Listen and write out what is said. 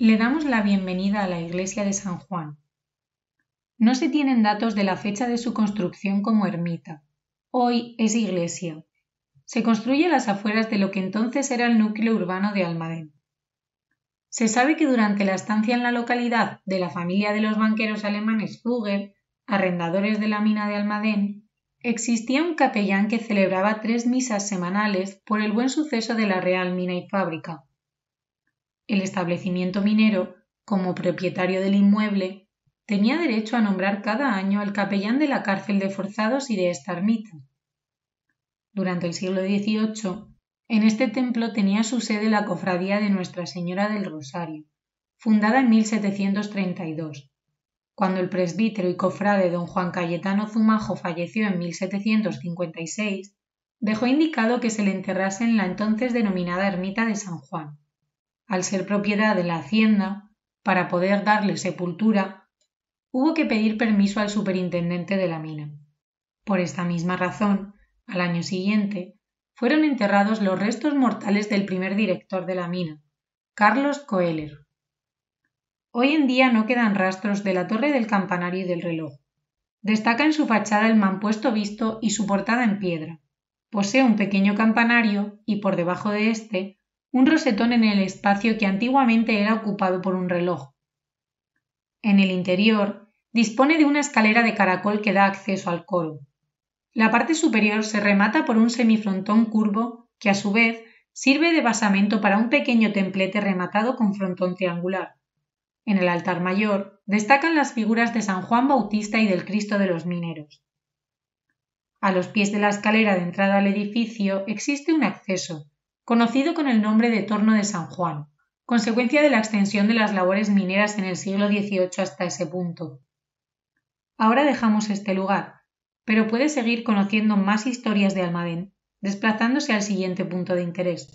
Le damos la bienvenida a la iglesia de San Juan. No se tienen datos de la fecha de su construcción como ermita. Hoy es iglesia. Se construye a las afueras de lo que entonces era el núcleo urbano de Almadén. Se sabe que durante la estancia en la localidad de la familia de los banqueros alemanes Fugger, arrendadores de la mina de Almadén, existía un capellán que celebraba tres misas semanales por el buen suceso de la Real Mina y Fábrica, el establecimiento minero, como propietario del inmueble, tenía derecho a nombrar cada año al capellán de la cárcel de forzados y de esta ermita. Durante el siglo XVIII, en este templo tenía su sede la cofradía de Nuestra Señora del Rosario, fundada en 1732. Cuando el presbítero y cofrade don Juan Cayetano Zumajo falleció en 1756, dejó indicado que se le enterrase en la entonces denominada ermita de San Juan al ser propiedad de la hacienda, para poder darle sepultura, hubo que pedir permiso al superintendente de la mina. Por esta misma razón, al año siguiente, fueron enterrados los restos mortales del primer director de la mina, Carlos Coeller. Hoy en día no quedan rastros de la torre del campanario y del reloj. Destaca en su fachada el mampuesto visto y su portada en piedra. Posee un pequeño campanario y por debajo de este un rosetón en el espacio que antiguamente era ocupado por un reloj. En el interior dispone de una escalera de caracol que da acceso al coro. La parte superior se remata por un semifrontón curvo que a su vez sirve de basamento para un pequeño templete rematado con frontón triangular. En el altar mayor destacan las figuras de San Juan Bautista y del Cristo de los Mineros. A los pies de la escalera de entrada al edificio existe un acceso, conocido con el nombre de Torno de San Juan, consecuencia de la extensión de las labores mineras en el siglo XVIII hasta ese punto. Ahora dejamos este lugar, pero puede seguir conociendo más historias de Almadén, desplazándose al siguiente punto de interés.